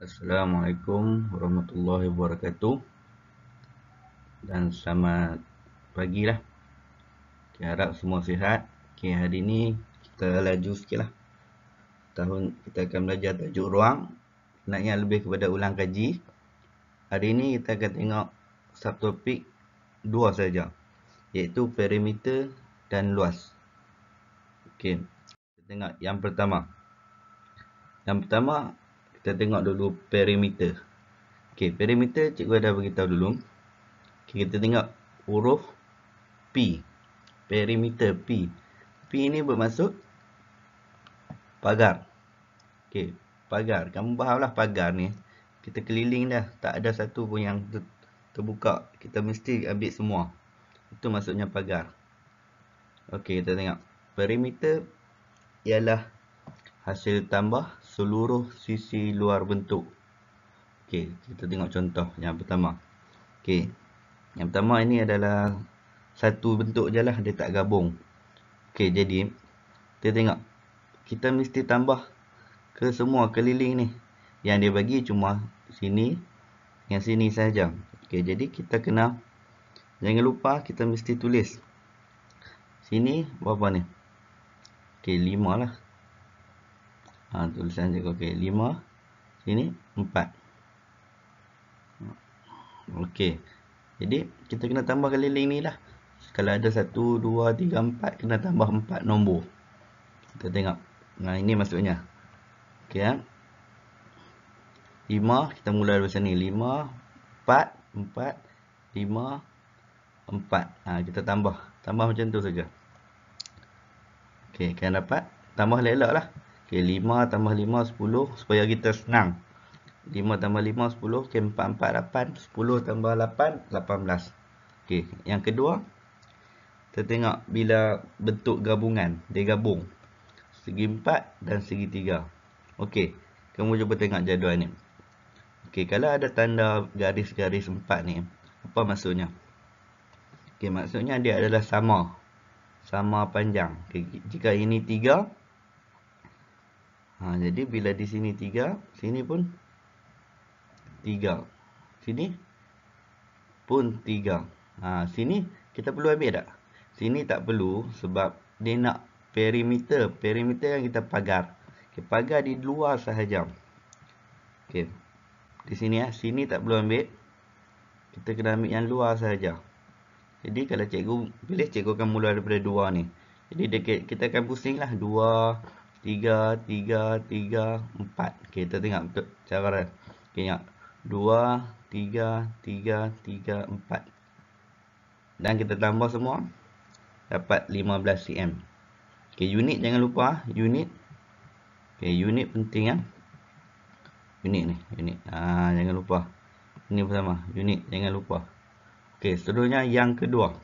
Assalamualaikum warahmatullahi wabarakatuh Dan selamat pagi lah okay, Harap semua sihat okay, Hari ni kita laju sikit lah Tahun kita akan belajar tajuk ruang Naknya lebih kepada ulang kaji Hari ini kita akan tengok subtopik dua saja, Iaitu perimeter dan luas Okey, kita tengok yang pertama Yang pertama kita tengok dulu perimeter. Okey, perimeter cikgu dah beritahu dulu. Okay, kita tengok huruf P. Perimeter P. P ini bermaksud pagar. Okey, pagar. Kamu fahamlah pagar ni. Kita keliling dah. Tak ada satu pun yang terbuka. Kita mesti ambil semua. Itu maksudnya pagar. Okey, kita tengok. Perimeter ialah hasil tambah seluruh sisi luar bentuk. Okey, kita tengok contoh yang pertama. Okey. Yang pertama ini adalah satu bentuk jelah dia tak gabung. Okey, jadi kita tengok kita mesti tambah ke semua keliling ni. Yang dia bagi cuma sini yang sini saja. Okey, jadi kita kena jangan lupa kita mesti tulis. Sini berapa ni? Okey, 5 lah ha, tulisan je okey 5 sini 4 okey jadi kita kena tambah keliling ni lah kalau ada 1 2 3 4 kena tambah 4 nombor kita tengok nah ini maksudnya okey ya 5 kita mula dari sini 5 4 4 5 4 ha, kita tambah tambah macam tu saja okey kan dapat tambah leloklah lah Okay, 5 tambah 5, 10. Supaya kita senang. 5 tambah 5, 10. Okay, 4, 4, 8. 10 tambah 8, 18. Okay, yang kedua. Kita tengok bila bentuk gabungan. Dia gabung. Segi 4 dan segi 3. Okay, kamu cuba tengok jadual ni. Okay, kalau ada tanda garis-garis 4 ni. Apa maksudnya? Okay, maksudnya dia adalah sama. Sama panjang. Okay, jika ini 3. Ha, jadi bila di sini 3, sini pun 3. Sini pun 3. Ha, sini kita perlu ambil tak? Sini tak perlu sebab dia nak perimeter. Perimeter yang kita pagar. Okay, pagar di luar sahaja. Okay. Di sini ya. Sini tak perlu ambil. Kita kena ambil yang luar sahaja. Jadi kalau cikgu pilih, cikgu akan mula daripada 2 ni. Jadi kita akan pusing lah. 2, 2. Tiga, tiga, tiga, empat. Okey, kita tengok betul cara dia. Okey, ingat. 2, 3, 3, 3, 4. Dan kita tambah semua. Dapat lima belas cm. Okey, unit jangan lupa. Ah. Unit. Okey, unit penting kan. Unit ni. Unit. Ah, jangan lupa. Ini pertama, Unit, jangan lupa. Okey, seterusnya yang kedua.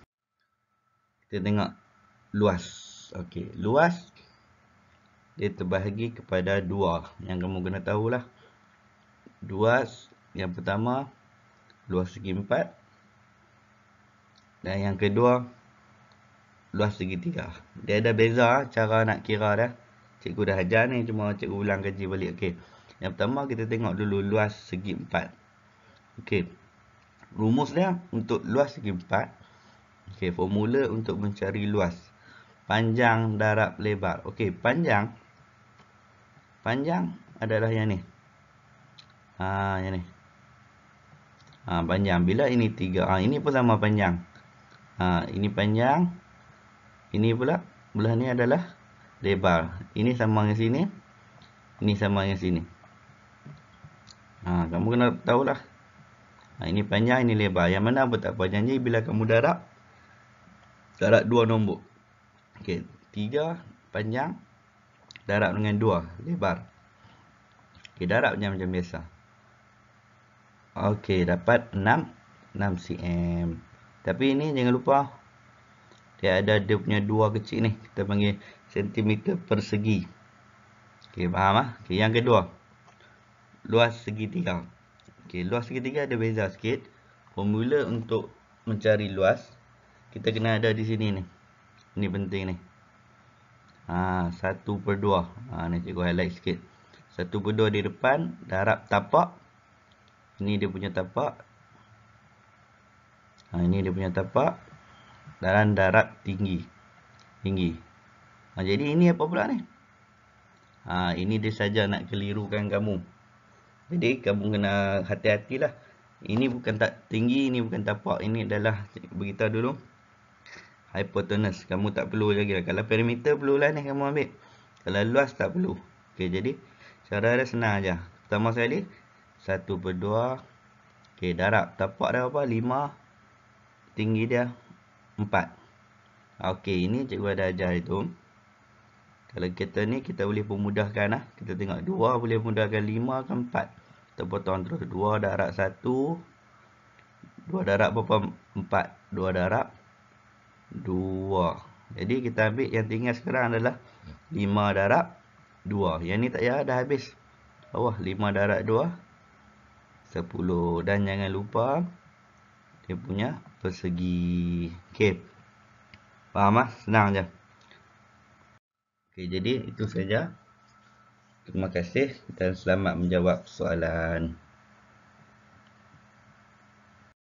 Kita tengok luas. Okey, luas dia terbahagi kepada dua yang kamu kena tahulah dua yang pertama luas segi empat dan yang kedua luas segi tiga dia ada beza cara nak kira dah cikgu dah ajar ni cuma cikgu ulang kaji balik okey yang pertama kita tengok dulu luas segi empat okey rumus dia untuk luas segi empat okey formula untuk mencari luas panjang darab lebar okey panjang panjang adalah yang ni. Ha, yang ni. Ha, panjang. Bila ini tiga, Ha, ini pun sama panjang. Ha, ini panjang. Ini pula. Belah ni adalah lebar. Ini sama dengan sini. Ini sama dengan sini. Ha, kamu kena tahulah. Ha, ini panjang, ini lebar. Yang mana apa tak apa. Janji bila kamu darab. Darab dua nombor. Okey. Tiga panjang darab dengan dua lebar. Okey, darab macam macam biasa. Okey, dapat 6 6 cm. Tapi ini jangan lupa dia ada dia punya dua kecil ni. Kita panggil sentimeter persegi. Okey, faham ah? Okey, yang kedua. Luas segitiga. Okey, luas segitiga ada beza sikit. Formula untuk mencari luas kita kena ada di sini ni. Ini penting ni. 1 ha, satu per dua, ha, ni cikgu highlight sikit Satu per dua di depan darab tapak Ini dia punya tapak ha, ini dia punya tapak dan darab tinggi tinggi ha, jadi ini apa pula ni ha, ini dia saja nak kelirukan kamu jadi kamu kena hati-hatilah ini bukan tak tinggi ini bukan tapak ini adalah beritahu dulu hypotenuse kamu tak perlu lagi lah. kalau perimeter perlulah ni kamu ambil kalau luas tak perlu okey jadi cara dia senang aja pertama sekali 1/2 okey darab tapak dia apa 5 tinggi dia 4 okey ini cikgu ada ajar itu kalau kita ni kita boleh pemudahkan lah. kita tengok 2 boleh pemudahkan 5 ke 4 kita potong terus 2 darab 1 2 darab berapa 4 2 darab 2. Jadi kita ambil yang tinggal sekarang adalah 5 darab 2. Yang ni tak payah dah habis. Bawah 5 darab 2 10 dan jangan lupa dia punya persegi. Okey. Faham ah? Senang je. Okey, jadi itu saja. Terima kasih dan selamat menjawab soalan.